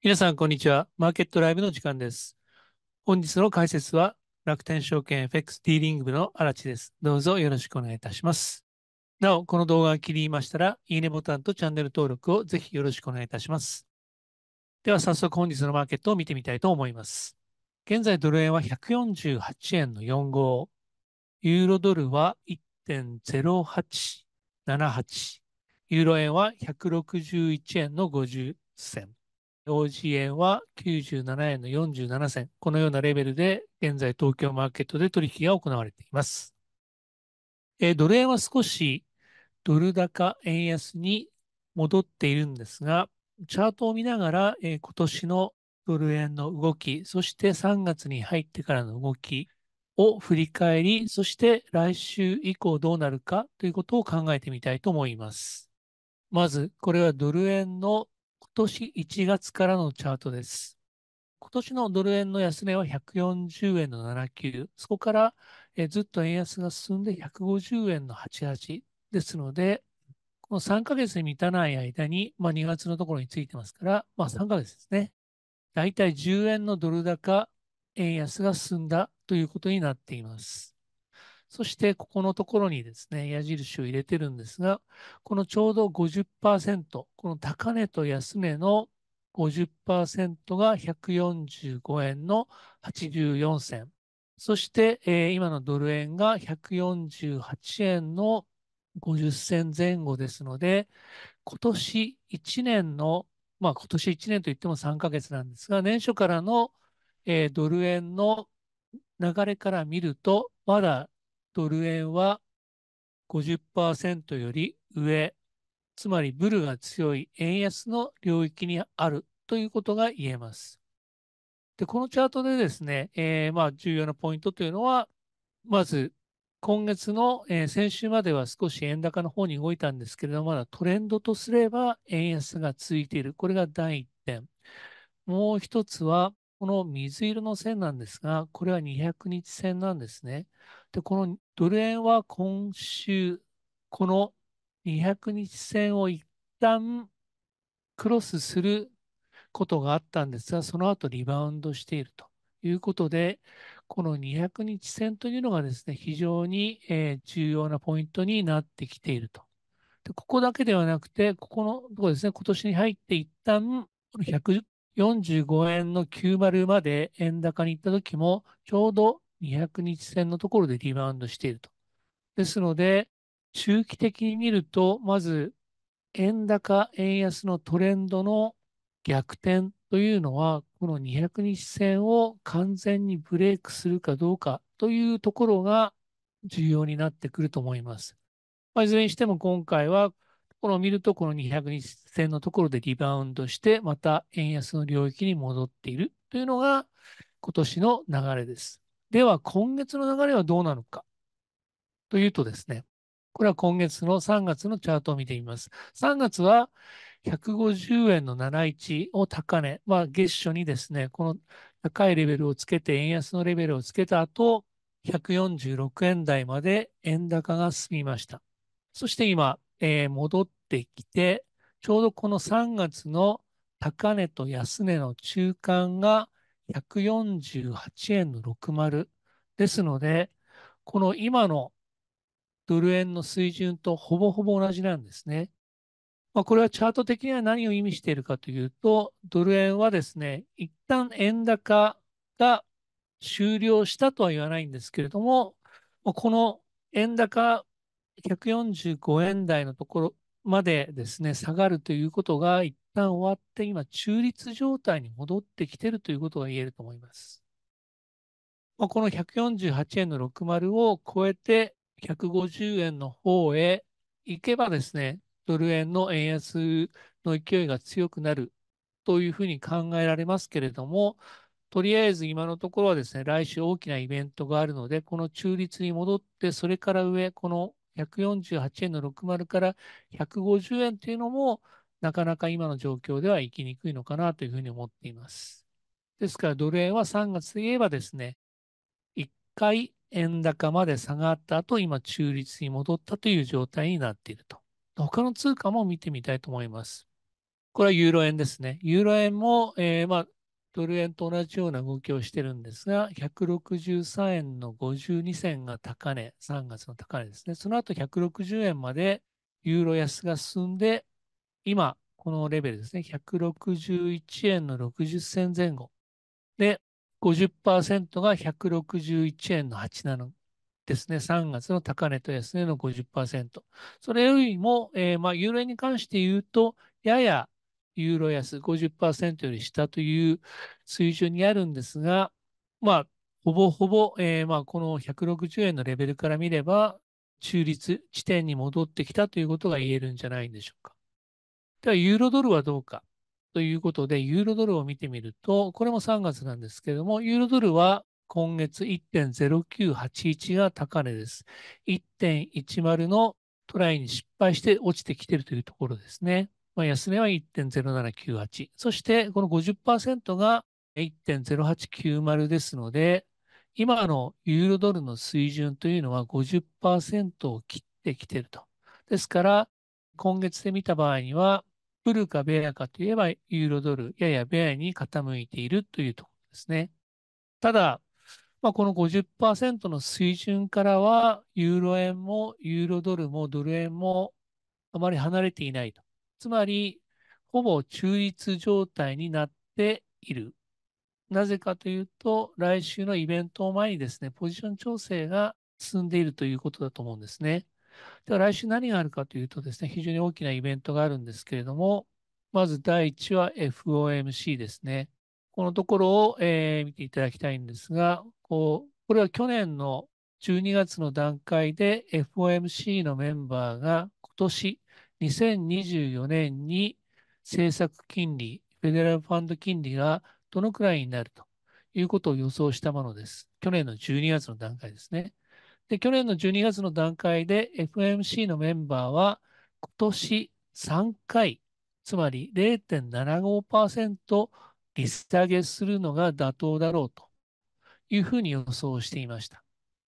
皆さん、こんにちは。マーケットライブの時間です。本日の解説は、楽天証券 FX ディーリング部の荒地です。どうぞよろしくお願いいたします。なお、この動画が気に入りましたら、いいねボタンとチャンネル登録をぜひよろしくお願いいたします。では、早速本日のマーケットを見てみたいと思います。現在、ドル円は148円の45、ユーロドルは1.0878、ユーロ円は161円の50銭。o g 円は97円の47銭、このようなレベルで現在東京マーケットで取引が行われています。えー、ドル円は少しドル高円安に戻っているんですが、チャートを見ながら、えー、今年のドル円の動き、そして3月に入ってからの動きを振り返り、そして来週以降どうなるかということを考えてみたいと思います。まず、これはドル円の今年1月からのチャートです。今年のドル円の安値は140円の79、そこからずっと円安が進んで150円の88ですので、この3ヶ月に満たない間に、まあ、2月のところについてますから、まあ、3ヶ月ですね。だいたい10円のドル高、円安が進んだということになっています。そしてここのところにですね、矢印を入れてるんですが、このちょうど50%、この高値と安値の50%が145円の84銭。そして、えー、今のドル円が148円の50銭前後ですので、今年1年の、まあ今年1年といっても3ヶ月なんですが、年初からの、えー、ドル円の流れから見ると、まだドル円は50%より上、つまりブルが強い円安の領域にあるということが言えます。で、このチャートでですね、えー、まあ重要なポイントというのは、まず今月の、えー、先週までは少し円高の方に動いたんですけれども、まだトレンドとすれば円安が続いている。これが第1点。もう一つは、この水色の線なんですが、これは200日線なんですね。で、このドル円は今週、この200日線を一旦クロスすることがあったんですが、その後リバウンドしているということで、この200日線というのがですね、非常に、え重要なポイントになってきていると。でここだけではなくて、ここのところですね、今年に入って一旦145円の90まで円高に行った時も、ちょうど200日線のところでリバウンドしていると。ですので、中期的に見ると、まず円高、円安のトレンドの逆転というのは、この200日線を完全にブレイクするかどうかというところが重要になってくると思います。まあ、いずれにしても今回は、これを見ると、この200日線のところでリバウンドして、また円安の領域に戻っているというのが今年の流れです。では、今月の流れはどうなのかというとですね、これは今月の3月のチャートを見てみます。3月は150円の71を高値、まあ、月初にですね、この高いレベルをつけて、円安のレベルをつけた後、146円台まで円高が進みました。そして今、えー、戻ってきて、ちょうどこの3月の高値と安値の中間が148円の60ですので、この今のドル円の水準とほぼほぼ同じなんですね。まあ、これはチャート的には何を意味しているかというと、ドル円はですね、一旦円高が終了したとは言わないんですけれども、この円高145円台のところまでですね、下がるということが一旦終わって、今、中立状態に戻ってきてるということが言えると思います。まあ、この148円の60を超えて、150円の方へ行けばですね、ドル円の円安の勢いが強くなるというふうに考えられますけれども、とりあえず今のところはですね、来週大きなイベントがあるので、この中立に戻って、それから上、この148円の60から150円というのも、なかなか今の状況では行きにくいのかなというふうに思っています。ですから、ドル円は3月で言えばですね、1回円高まで下がった後、今中立に戻ったという状態になっていると。他の通貨も見てみたいと思います。これはユーロ円ですね。ユーロ円も、えー、まあ、ドル円と同じような動きをしてるんですが、163円の52銭が高値、3月の高値ですね。その後160円までユーロ安が進んで、今、このレベルですね、161円の60銭前後で、50%が161円の87ですね、3月の高値と安値の50%。それよりも、えー、まあ、ユーロ円に関して言うと、ややユーロ安50%より下という水準にあるんですが、まあ、ほぼほぼ、えー、まあ、この160円のレベルから見れば、中立地点に戻ってきたということが言えるんじゃないんでしょうか。では、ユーロドルはどうかということで、ユーロドルを見てみると、これも3月なんですけれども、ユーロドルは今月1.0981が高値です。1.10のトライに失敗して落ちてきているというところですね。まあ、安値は1.0798。そしてこの50%が1.0890ですので、今のユーロドルの水準というのは50%を切ってきていると。ですから、今月で見た場合には、ブルかベアかといえば、ユーロドル、ややベアに傾いているというところですね。ただ、まあ、この50%の水準からは、ユーロ円もユーロドルもドル円もあまり離れていないと。つまり、ほぼ中立状態になっている。なぜかというと、来週のイベントを前にですね、ポジション調整が進んでいるということだと思うんですね。では来週何があるかというとですね、非常に大きなイベントがあるんですけれども、まず第1は FOMC ですね。このところを、えー、見ていただきたいんですが、こうこれは去年の12月の段階で FOMC のメンバーが今年2024年に政策金利、フェデラルファンド金利がどのくらいになるということを予想したものです。去年の12月の段階ですね。で、去年の12月の段階で FMC のメンバーは今年3回、つまり0.75%リス下げするのが妥当だろうというふうに予想していました。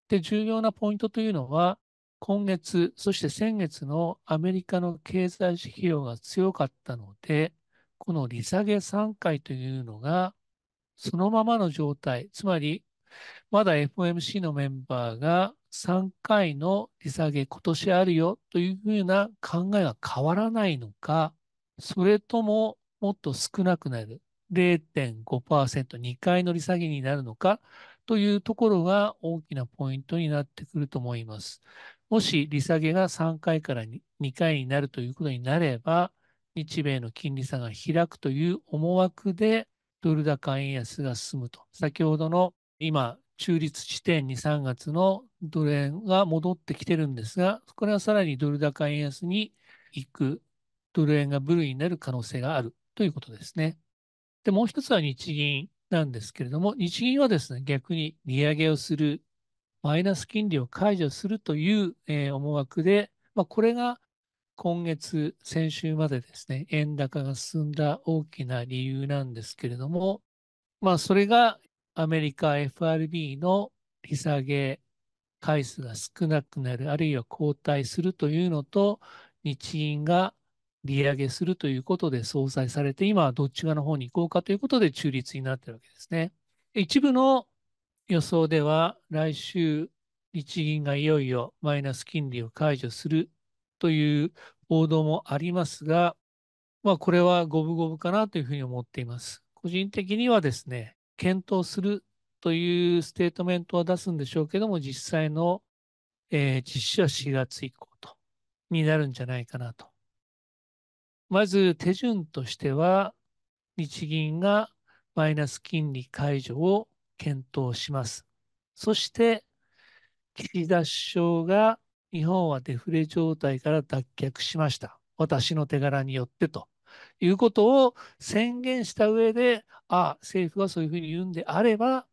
で、重要なポイントというのは、今月、そして先月のアメリカの経済指標が強かったので、この利下げ3回というのが、そのままの状態、つまりまだ FOMC のメンバーが3回の利下げ今年あるよというふうな考えが変わらないのか、それとももっと少なくなる0.5%、2回の利下げになるのかというところが大きなポイントになってくると思います。もし利下げが3回から 2, 2回になるということになれば、日米の金利差が開くという思惑でドル高円安が進むと。先ほどの今、中立地点に3月のドル円が戻ってきてるんですが、これはさらにドル高円安に行く、ドル円がブルになる可能性があるということですね。で、もう一つは日銀なんですけれども、日銀はですね、逆に利上げをする、マイナス金利を解除するという、えー、思惑で、まあ、これが今月、先週までですね、円高が進んだ大きな理由なんですけれども、まあ、それがアメリカ FRB の利下げ回数が少なくなる、あるいは後退するというのと、日銀が利上げするということで相殺されて、今はどっち側の方に行こうかということで中立になっているわけですね。一部の予想では、来週、日銀がいよいよマイナス金利を解除するという報道もありますが、まあ、これは五分五分かなというふうに思っています。個人的にはですね、検討するというステートメントは出すんでしょうけども、実際の、えー、実施は4月以降と、になるんじゃないかなと。まず手順としては、日銀がマイナス金利解除を検討します。そして、岸田首相が日本はデフレ状態から脱却しました。私の手柄によってということを宣言した上で、ああ、政府がそういうふうに言うんであれば、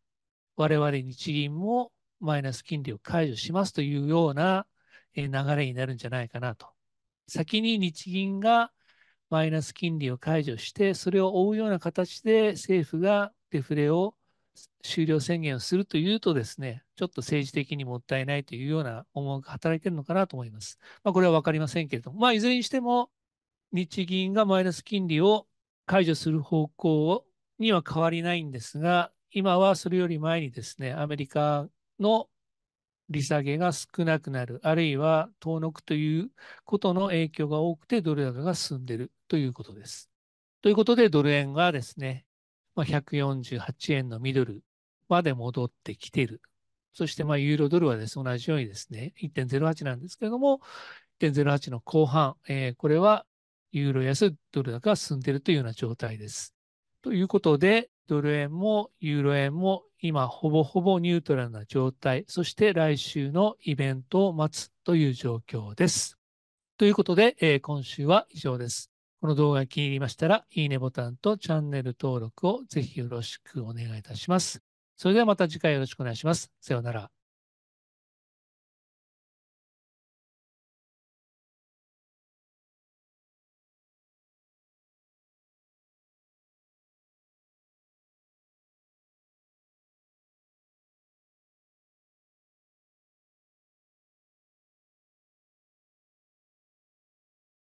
我々日銀もマイナス金利を解除しますというような流れになるんじゃないかなと。先に日銀がマイナス金利を解除して、それを追うような形で政府がデフレを終了宣言をするというとですね、ちょっと政治的にもったいないというような思いが働いているのかなと思います。まあ、これは分かりませんけれども、まあ、いずれにしても、日銀がマイナス金利を解除する方向には変わりないんですが、今はそれより前にですね、アメリカの利下げが少なくなる、あるいは遠のくということの影響が多くて、ドル高が進んでいるということです。ということで、ドル円がですね、まあ、148円のミドルまで戻ってきている。そして、ユーロドルはです、ね、同じようにですね、1.08なんですけれども、1.08の後半、えー、これはユーロ安ドル高が進んでいるというような状態です。ということで、ドル円もユーロ円も今ほぼほぼニュートラルな状態、そして来週のイベントを待つという状況です。ということで、えー、今週は以上です。この動画が気に入りましたら、いいねボタンとチャンネル登録をぜひよろしくお願いいたします。それではまた次回よろしくお願いします。さようなら。